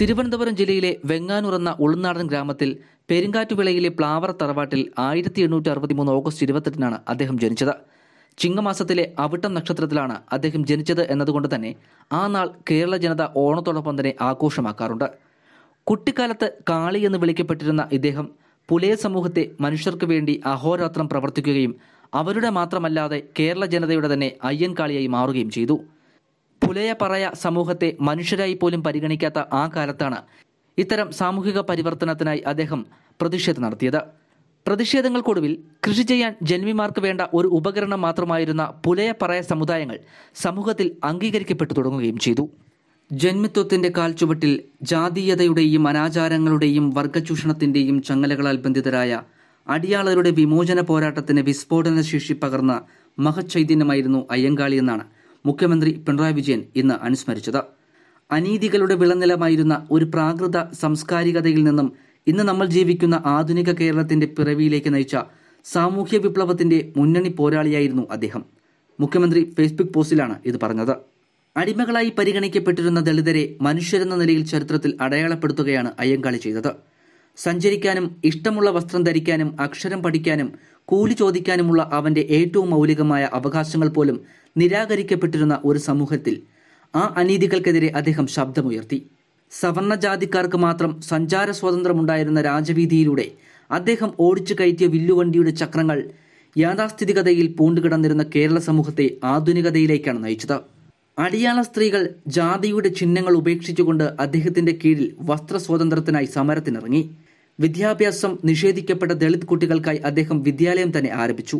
തിരുവനന്തപുരം ജില്ലയിലെ വെങ്ങാനൂർ എന്ന ഉൾനാടൻ ഗ്രാമത്തിൽ പെരുങ്കാറ്റുവിളയിലെ പ്ലാവർ തറവാട്ടിൽ ആയിരത്തി എണ്ണൂറ്റി അറുപത്തിമൂന്ന് ഓഗസ്റ്റ് ഇരുപത്തെട്ടിനാണ് അദ്ദേഹം ജനിച്ചത് ചിങ്ങമാസത്തിലെ അവിട്ടം നക്ഷത്രത്തിലാണ് അദ്ദേഹം ജനിച്ചത് എന്നതുകൊണ്ട് തന്നെ ആ നാൾ കേരള ജനത ഓണത്തോടൊപ്പം തന്നെ ആഘോഷമാക്കാറുണ്ട് കുട്ടിക്കാലത്ത് കാളി എന്ന് വിളിക്കപ്പെട്ടിരുന്ന ഇദ്ദേഹം പുലയ സമൂഹത്തെ മനുഷ്യർക്ക് വേണ്ടി അഹോരാത്രം പ്രവർത്തിക്കുകയും അവരുടെ മാത്രമല്ലാതെ കേരള ജനതയുടെ തന്നെ അയ്യൻകാളിയായി മാറുകയും ചെയ്തു പുലയ പറയ സമൂഹത്തെ മനുഷ്യരായി പോലും പരിഗണിക്കാത്ത ആ കാലത്താണ് ഇത്തരം സാമൂഹിക പരിവർത്തനത്തിനായി അദ്ദേഹം പ്രതിഷേധം നടത്തിയത് പ്രതിഷേധങ്ങൾക്കൊടുവിൽ കൃഷി ചെയ്യാൻ ജന്മിമാർക്ക് വേണ്ട ഒരു ഉപകരണം മാത്രമായിരുന്ന പുലയ പറയ സമുദായങ്ങൾ സമൂഹത്തിൽ അംഗീകരിക്കപ്പെട്ടു തുടങ്ങുകയും ചെയ്തു ജന്മിത്വത്തിന്റെ കാൽച്ചുവട്ടിൽ ജാതീയതയുടെയും അനാചാരങ്ങളുടെയും വർഗചൂഷണത്തിന്റെയും ചങ്ങലകളാൽ ബന്ധിതരായ അടിയാളരുടെ വിമോചന പോരാട്ടത്തിന് വിസ്ഫോടന ശേഷി പകർന്ന മഹച്ചൈതന്യമായിരുന്നു അയ്യങ്കാളി എന്നാണ് മുഖ്യമന്ത്രി പിണറായി വിജയൻ ഇന്ന് അനുസ്മരിച്ചത് അനീതികളുടെ വിളനിലമായിരുന്ന ഒരു പ്രാകൃത സംസ്കാരികതയിൽ നിന്നും ഇന്ന് നമ്മൾ ജീവിക്കുന്ന ആധുനിക കേരളത്തിന്റെ പിറവിയിലേക്ക് നയിച്ച സാമൂഹ്യ വിപ്ലവത്തിന്റെ മുന്നണി പോരാളിയായിരുന്നു അദ്ദേഹം മുഖ്യമന്ത്രി ഫേസ്ബുക്ക് പോസ്റ്റിലാണ് ഇത് പറഞ്ഞത് അടിമകളായി പരിഗണിക്കപ്പെട്ടിരുന്ന ദളിതരെ മനുഷ്യരെന്ന നിലയിൽ ചരിത്രത്തിൽ അടയാളപ്പെടുത്തുകയാണ് അയ്യങ്കാളി ചെയ്തത് സഞ്ചരിക്കാനും ഇഷ്ടമുള്ള വസ്ത്രം ധരിക്കാനും അക്ഷരം പഠിക്കാനും കൂലി ചോദിക്കാനുമുള്ള അവന്റെ ഏറ്റവും മൗലികമായ അവകാശങ്ങൾ പോലും നിരാകരിക്കപ്പെട്ടിരുന്ന ഒരു സമൂഹത്തിൽ ആ അനീതികൾക്കെതിരെ അദ്ദേഹം ശബ്ദമുയർത്തി സവർണ ജാതിക്കാർക്ക് മാത്രം സഞ്ചാര സ്വാതന്ത്ര്യമുണ്ടായിരുന്ന രാജവീതിയിലൂടെ അദ്ദേഹം ഓടിച്ചു കയറ്റിയ വില്ലുവണ്ടിയുടെ ചക്രങ്ങൾ യാഥാസ്ഥിതികതയിൽ പൂണ്ടുകിടന്നിരുന്ന കേരള സമൂഹത്തെ ആധുനികതയിലേക്കാണ് നയിച്ചത് അടിയാള സ്ത്രീകൾ ജാതിയുടെ ചിഹ്നങ്ങൾ ഉപേക്ഷിച്ചുകൊണ്ട് അദ്ദേഹത്തിന്റെ കീഴിൽ വസ്ത്ര സ്വാതന്ത്ര്യത്തിനായി സമരത്തിനിറങ്ങി വിദ്യാഭ്യാസം നിഷേധിക്കപ്പെട്ട ദളിത് കുട്ടികൾക്കായി അദ്ദേഹം വിദ്യാലയം തന്നെ ആരംഭിച്ചു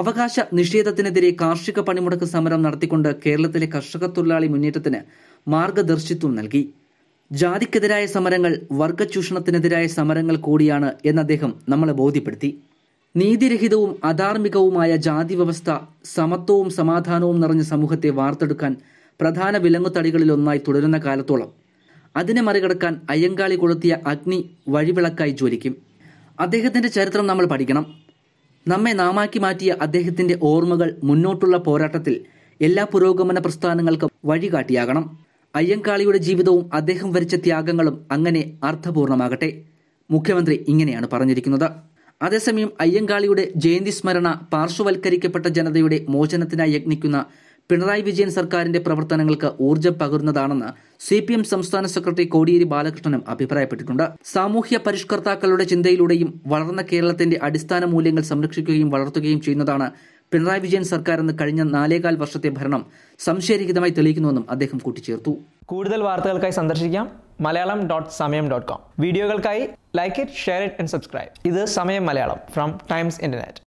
അവകാശ നിഷേധത്തിനെതിരെ കാർഷിക പണിമുടക്ക് സമരം നടത്തിക്കൊണ്ട് കേരളത്തിലെ കർഷക തൊഴിലാളി മുന്നേറ്റത്തിന് മാർഗദർശിത്വം നൽകി ജാതിക്കെതിരായ സമരങ്ങൾ വർഗചൂഷണത്തിനെതിരായ സമരങ്ങൾ കൂടിയാണ് എന്ന് അദ്ദേഹം നമ്മളെ ബോധ്യപ്പെടുത്തി നീതിരഹിതവും അധാർമികവുമായ ജാതി വ്യവസ്ഥ സമത്വവും സമാധാനവും നിറഞ്ഞ സമൂഹത്തെ വാർത്തെടുക്കാൻ പ്രധാന വിലങ്ങുതടികളിലൊന്നായി തുടരുന്ന കാലത്തോളം അതിനെ മറികടക്കാൻ അയ്യങ്കാളി കൊളുത്തിയ അഗ്നി വഴിവിളക്കായി ജ്വലിക്കും അദ്ദേഹത്തിന്റെ ചരിത്രം നമ്മൾ പഠിക്കണം നമ്മെ നാമാക്കി മാറ്റിയ അദ്ദേഹത്തിന്റെ ഓർമ്മകൾ മുന്നോട്ടുള്ള പോരാട്ടത്തിൽ എല്ലാ പുരോഗമന പ്രസ്ഥാനങ്ങൾക്കും വഴികാട്ടിയാകണം അയ്യങ്കാളിയുടെ ജീവിതവും അദ്ദേഹം വരിച്ച ത്യാഗങ്ങളും അങ്ങനെ അർത്ഥപൂർണമാകട്ടെ മുഖ്യമന്ത്രി ഇങ്ങനെയാണ് പറഞ്ഞിരിക്കുന്നത് അതേസമയം അയ്യങ്കാളിയുടെ ജയന്തി സ്മരണ പാർശ്വവൽക്കരിക്കപ്പെട്ട ജനതയുടെ മോചനത്തിനായി യജ്ഞിക്കുന്ന പിണറായി വിജയൻ സർക്കാരിന്റെ പ്രവർത്തനങ്ങൾക്ക് ഊർജ്ജം പകരുന്നതാണെന്ന് സി പി എം സംസ്ഥാന സെക്രട്ടറി കോടിയേരി ബാലകൃഷ്ണനും അഭിപ്രായപ്പെട്ടിട്ടുണ്ട് സാമൂഹ്യ പരിഷ്കർത്താക്കളുടെ ചിന്തയിലൂടെയും വളർന്ന കേരളത്തിന്റെ അടിസ്ഥാന മൂല്യങ്ങൾ സംരക്ഷിക്കുകയും വളർത്തുകയും ചെയ്യുന്നതാണ് പിണറായി വിജയൻ സർക്കാർ എന്ന് കഴിഞ്ഞ നാലേകാൽ വർഷത്തെ ഭരണം സംശയരഹിതമായി തെളിയിക്കുന്നുവെന്നും അദ്ദേഹം കൂട്ടിച്ചേർത്തു കൂടുതൽ വാർത്തകൾക്കായി സന്ദർശിക്കാം Malayalam dot Samayam dot com വീഡിയോകൾക്കായി like it share it and subscribe ഇത് Samayam Malayalam from times internet